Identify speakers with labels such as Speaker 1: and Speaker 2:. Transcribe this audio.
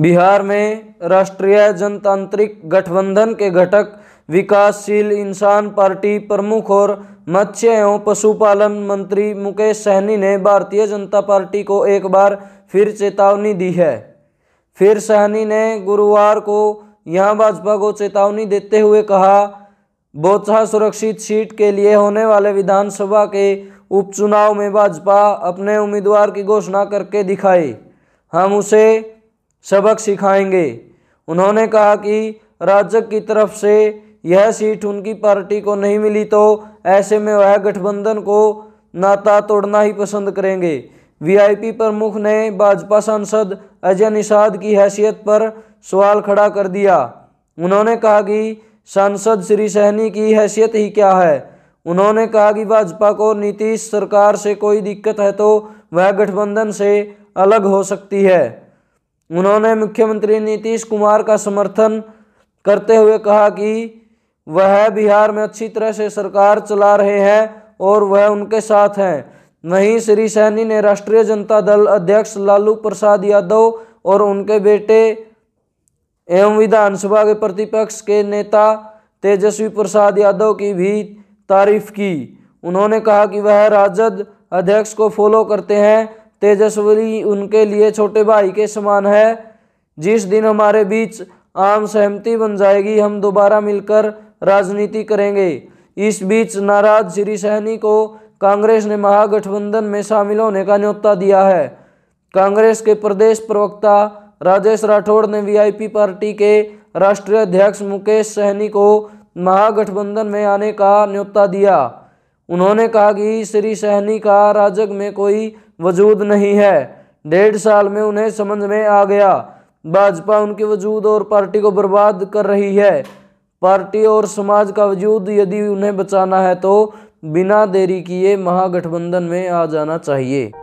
Speaker 1: बिहार में राष्ट्रीय जनतांत्रिक गठबंधन के घटक विकासशील इंसान पार्टी प्रमुख और मत्स्य एवं पशुपालन मंत्री मुकेश सहनी ने भारतीय जनता पार्टी को एक बार फिर चेतावनी दी है फिर सहनी ने गुरुवार को यहां भाजपा को चेतावनी देते हुए कहा बोचा सुरक्षित सीट के लिए होने वाले विधानसभा के उपचुनाव में भाजपा अपने उम्मीदवार की घोषणा करके दिखाई हम उसे सबक सिखाएंगे उन्होंने कहा कि राजक की तरफ से यह सीट उनकी पार्टी को नहीं मिली तो ऐसे में वह गठबंधन को नाता तोड़ना ही पसंद करेंगे वीआईपी प्रमुख ने भाजपा सांसद अजय निषाद की हैसियत पर सवाल खड़ा कर दिया उन्होंने कहा कि सांसद श्री सहनी की हैसियत ही क्या है उन्होंने कहा कि भाजपा को नीतीश सरकार से कोई दिक्कत है तो वह गठबंधन से अलग हो सकती है उन्होंने मुख्यमंत्री नीतीश कुमार का समर्थन करते हुए कहा कि वह बिहार में अच्छी तरह से सरकार चला रहे हैं और वह उनके साथ हैं वहीं श्री सैनी ने राष्ट्रीय जनता दल अध्यक्ष लालू प्रसाद यादव और उनके बेटे एवं विधानसभा के प्रतिपक्ष के नेता तेजस्वी प्रसाद यादव की भी तारीफ की उन्होंने कहा कि वह राजद अध्यक्ष को फॉलो करते हैं तेजस्वी उनके लिए छोटे भाई के समान है जिस दिन हमारे बीच आम सहमति बन जाएगी हम दोबारा मिलकर राजनीति करेंगे इस बीच नाराज श्री सहनी को कांग्रेस ने महागठबंधन में शामिल होने का न्योता दिया है कांग्रेस के प्रदेश प्रवक्ता राजेश राठौड़ ने वीआईपी पार्टी के राष्ट्रीय अध्यक्ष मुकेश सहनी को महागठबंधन में आने का न्योता दिया उन्होंने कहा कि श्री सहनी का राजग में कोई वजूद नहीं है डेढ़ साल में उन्हें समझ में आ गया भाजपा उनके वजूद और पार्टी को बर्बाद कर रही है पार्टी और समाज का वजूद यदि उन्हें बचाना है तो बिना देरी किए महागठबंधन में आ जाना चाहिए